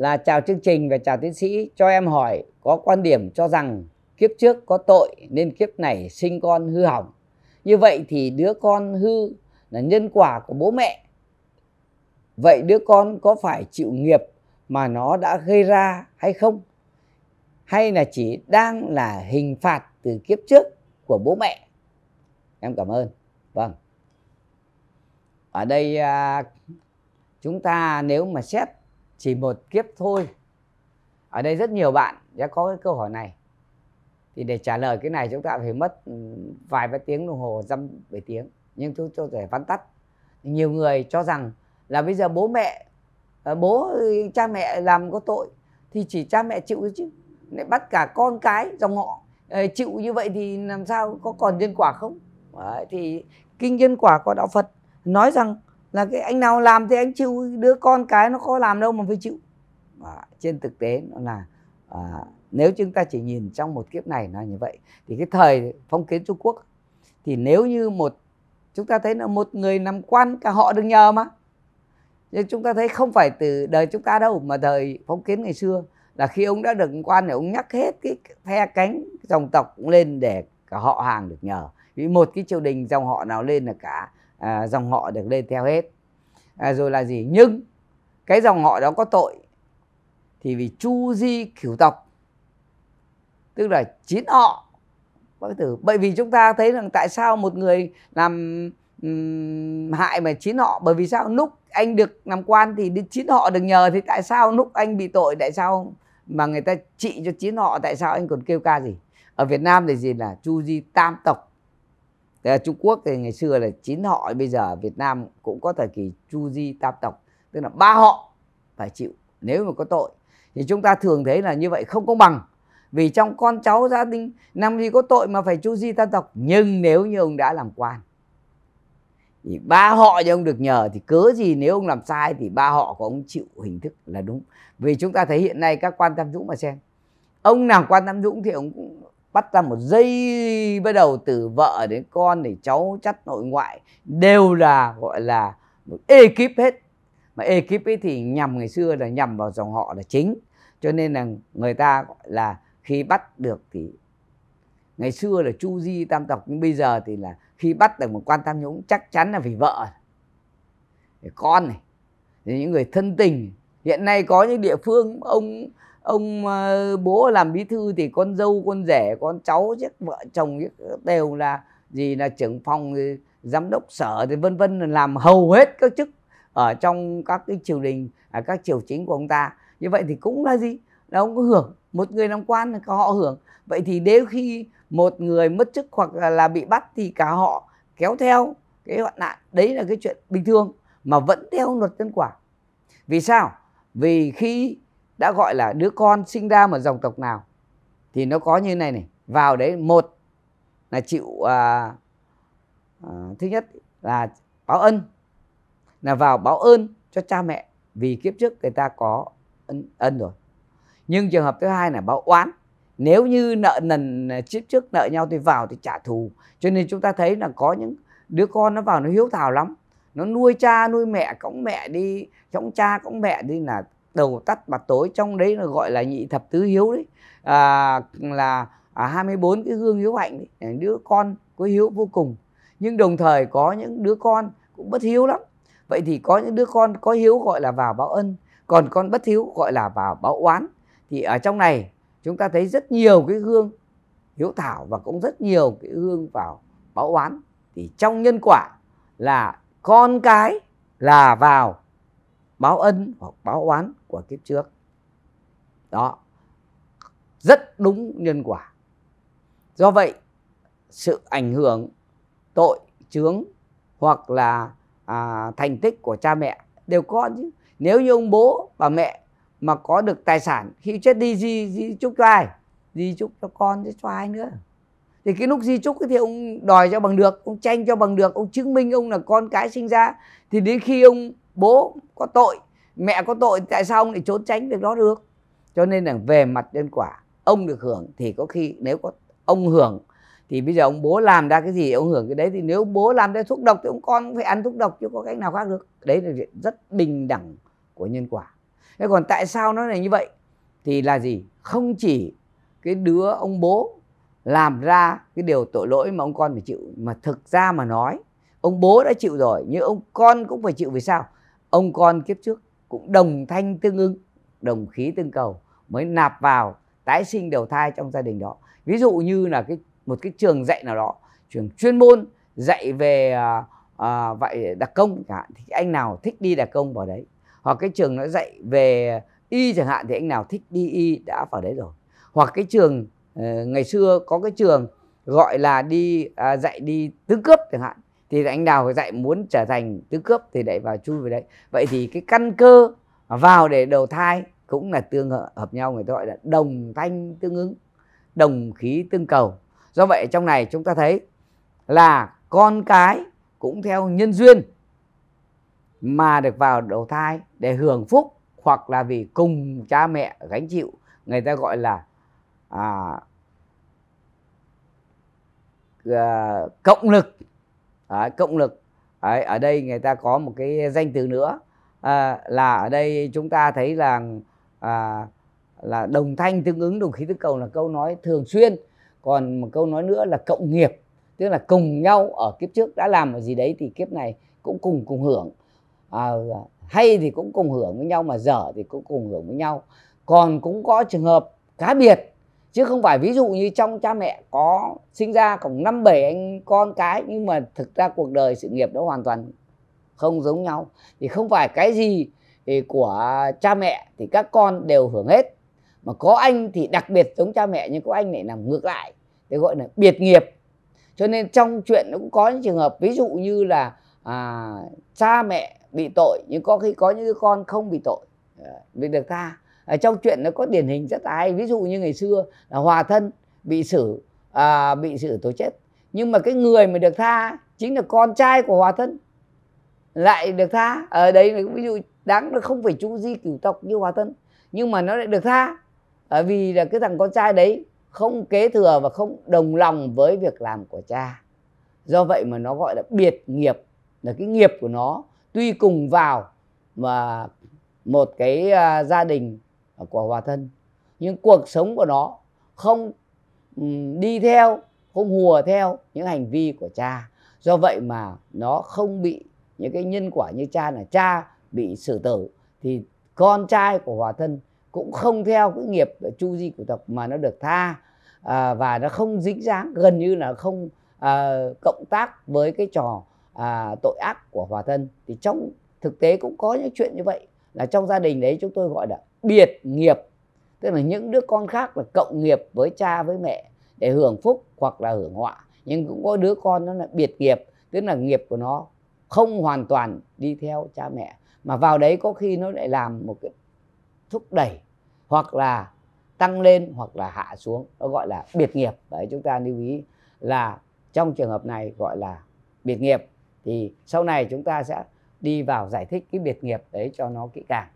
là chào chương trình và chào tiến sĩ cho em hỏi có quan điểm cho rằng kiếp trước có tội nên kiếp này sinh con hư hỏng. Như vậy thì đứa con hư là nhân quả của bố mẹ. Vậy đứa con có phải chịu nghiệp mà nó đã gây ra hay không? Hay là chỉ đang là hình phạt từ kiếp trước của bố mẹ? Em cảm ơn. Vâng. Ở đây à, chúng ta nếu mà xét chỉ một kiếp thôi ở đây rất nhiều bạn đã có cái câu hỏi này thì để trả lời cái này chúng ta phải mất ừ, vài ba tiếng đồng hồ dăm bảy tiếng nhưng tôi tôi để vắn tắt nhiều người cho rằng là bây giờ bố mẹ ờ, bố ừ, cha mẹ làm có tội thì chỉ cha mẹ chịu chứ lại bắt cả con cái dòng họ ờ, chịu như vậy thì làm sao có còn nhân quả không thì kinh nhân quả của đạo Phật nói rằng là cái anh nào làm thì anh chịu đứa con cái nó khó làm đâu mà phải chịu à, trên thực tế nó là à, nếu chúng ta chỉ nhìn trong một kiếp này nó như vậy thì cái thời phong kiến Trung Quốc thì nếu như một chúng ta thấy là một người làm quan cả họ được nhờ mà nhưng chúng ta thấy không phải từ đời chúng ta đâu mà thời phong kiến ngày xưa là khi ông đã được quan thì ông nhắc hết cái phe cánh dòng tộc lên để cả họ hàng được nhờ vì một cái triều đình dòng họ nào lên là cả à, dòng họ được lên theo hết à, rồi là gì nhưng cái dòng họ đó có tội thì vì chu di cửu tộc tức là chín họ tử bởi vì chúng ta thấy rằng tại sao một người làm um, hại mà chín họ bởi vì sao lúc anh được làm quan thì chín họ được nhờ thì tại sao lúc anh bị tội tại sao mà người ta trị cho chín họ tại sao anh còn kêu ca gì ở Việt Nam thì gì là chu di tam tộc Thế là Trung Quốc thì ngày xưa là chín họ bây giờ Việt Nam cũng có thời kỳ chu di tam tộc tức là ba họ phải chịu nếu mà có tội thì chúng ta thường thấy là như vậy không công bằng vì trong con cháu gia đình năm gì có tội mà phải chu di tam tộc nhưng nếu như ông đã làm quan thì ba họ cho ông được nhờ thì cớ gì nếu ông làm sai thì ba họ của ông chịu hình thức là đúng vì chúng ta thấy hiện nay các quan tam dũng mà xem ông nào quan tam dũng thì ông cũng bắt ra một dây bắt đầu từ vợ đến con để cháu chắt nội ngoại đều là gọi là một ekip hết mà ekip ấy thì nhằm ngày xưa là nhằm vào dòng họ là chính cho nên là người ta gọi là khi bắt được thì ngày xưa là chu di tam tộc nhưng bây giờ thì là khi bắt được một quan tam nhũng chắc chắn là vì vợ con này những người thân tình hiện nay có những địa phương ông ông ờ, bố làm bí thư thì con dâu con rể con cháu chứ vợ chồng đều là gì là trưởng phòng ờ, giám đốc sở thì vân vân làm hầu hết các chức ở trong các cái triều đình à, các triều chính của ông ta như vậy thì cũng là gì là ông có hưởng một người làm quan có họ hưởng vậy thì nếu khi một người mất chức hoặc là, là bị bắt thì cả họ kéo theo cái hoạn nạn đấy là cái chuyện bình thường mà vẫn theo luật nhân quả vì sao vì khi đã gọi là đứa con sinh ra một dòng tộc nào thì nó có như này này vào đấy một là chịu à, à, thứ nhất là báo ân là vào báo ơn cho cha mẹ vì kiếp trước người ta có ân, ân rồi nhưng trường hợp thứ hai là báo oán nếu như nợ nần à, kiếp trước nợ nhau thì vào thì trả thù cho nên chúng ta thấy là có những đứa con nó vào nó hiếu thảo lắm nó nuôi cha nuôi mẹ cõng mẹ đi cõng cha cõng mẹ đi là đầu tắt bạc tối trong đấy là gọi là nhị thập tứ hiếu đấy à, là à, 24 cái gương hiếu hạnh đấy. đứa con có hiếu vô cùng nhưng đồng thời có những đứa con cũng bất hiếu lắm vậy thì có những đứa con có hiếu gọi là vào báo ân còn con bất hiếu gọi là vào báo oán thì ở trong này chúng ta thấy rất nhiều cái gương hiếu thảo và cũng rất nhiều cái gương vào báo oán thì trong nhân quả là con cái là vào báo ân hoặc báo oán của kiếp trước đó rất đúng nhân quả do vậy sự ảnh hưởng tội chướng hoặc là à, thành tích của cha mẹ đều có chứ nếu như ông bố bà mẹ mà có được tài sản khi chết đi di, di chúc cho ai di chúc cho con chứ cho ai nữa thì cái lúc di chúc thì ông đòi cho bằng được ông tranh cho bằng được ông chứng minh ông là con cái sinh ra thì đến khi ông bố có tội mẹ có tội tại sao ông lại trốn tránh việc đó được cho nên là về mặt nhân quả ông được hưởng thì có khi nếu có ông hưởng thì bây giờ ông bố làm ra cái gì ông hưởng cái đấy thì nếu bố làm ra thuốc độc thì ông con cũng phải ăn thuốc độc chứ có cách nào khác được đấy là chuyện rất bình đẳng của nhân quả thế còn tại sao nó lại như vậy thì là gì không chỉ cái đứa ông bố làm ra cái điều tội lỗi mà ông con phải chịu mà thực ra mà nói ông bố đã chịu rồi nhưng ông con cũng phải chịu vì sao ông con kiếp trước cũng đồng thanh tương ưng đồng khí tương cầu mới nạp vào tái sinh đầu thai trong gia đình đó ví dụ như là cái một cái trường dạy nào đó trường chuyên môn dạy về à, à, vậy đặc công chẳng hạn thì anh nào thích đi đặc công vào đấy hoặc cái trường nó dạy về y chẳng hạn thì anh nào thích đi y đã vào đấy rồi hoặc cái trường ờ, ngày xưa có cái trường gọi là đi à, dạy đi tứ cướp chẳng hạn thì anh đào phải dạy muốn trở thành tứ cướp thì đẩy vào chui vào đấy vậy thì cái căn cơ vào để đầu thai cũng là tương hợp nhau người ta gọi là đồng thanh tương ứng đồng khí tương cầu do vậy trong này chúng ta thấy là con cái cũng theo nhân duyên mà được vào đầu thai để hưởng phúc hoặc là vì cùng cha mẹ gánh chịu người ta gọi là à, à cộng lực à, cộng lực à, ở đây người ta có một cái danh từ nữa à, là ở đây chúng ta thấy là à, là đồng thanh tương ứng đồng khí tương cầu là câu nói thường xuyên còn một câu nói nữa là cộng nghiệp tức là cùng nhau ở kiếp trước đã làm một gì đấy thì kiếp này cũng cùng cùng hưởng à, hay thì cũng cùng hưởng với nhau mà dở thì cũng cùng hưởng với nhau còn cũng có trường hợp cá biệt chứ không phải ví dụ như trong cha mẹ có sinh ra khoảng năm bảy anh con cái nhưng mà thực ra cuộc đời sự nghiệp nó hoàn toàn không giống nhau thì không phải cái gì thì của cha mẹ thì các con đều hưởng hết mà có anh thì đặc biệt giống cha mẹ nhưng có anh lại nằm ngược lại để gọi là biệt nghiệp cho nên trong chuyện nó cũng có những trường hợp ví dụ như là à, cha mẹ bị tội nhưng có khi có những con không bị tội ờ, bị được tha ở trong chuyện nó có điển hình rất là hay ví dụ như ngày xưa là hòa thân bị xử à, bị xử tội chết nhưng mà cái người mà được tha chính là con trai của hòa thân lại được tha ở đây là ví dụ đáng nó không phải chu di cửu tộc như hòa thân nhưng mà nó lại được tha bởi vì là cái thằng con trai đấy không kế thừa và không đồng lòng với việc làm của cha do vậy mà nó gọi là biệt nghiệp là cái nghiệp của nó tuy cùng vào mà một cái uh, gia đình của hòa thân nhưng cuộc sống của nó không ừ, đi theo không hùa theo những hành vi của cha do vậy mà nó không bị những cái nhân quả như cha là cha bị xử tử thì con trai của hòa thân cũng không theo cái nghiệp chu di của tộc mà nó được tha à, và nó không dính dáng gần như là không à, cộng tác với cái trò à, tội ác của hòa thân thì trong thực tế cũng có những chuyện như vậy là trong gia đình đấy chúng tôi gọi là biệt nghiệp tức là những đứa con khác là cộng nghiệp với cha với mẹ để hưởng phúc hoặc là hưởng họa nhưng cũng có đứa con nó là biệt nghiệp tức là nghiệp của nó không hoàn toàn đi theo cha mẹ mà vào đấy có khi nó lại làm một cái thúc đẩy hoặc là tăng lên hoặc là hạ xuống nó gọi là biệt nghiệp đấy chúng ta lưu ý là trong trường hợp này gọi là biệt nghiệp thì sau này chúng ta sẽ đi vào giải thích cái biệt nghiệp đấy cho nó kỹ càng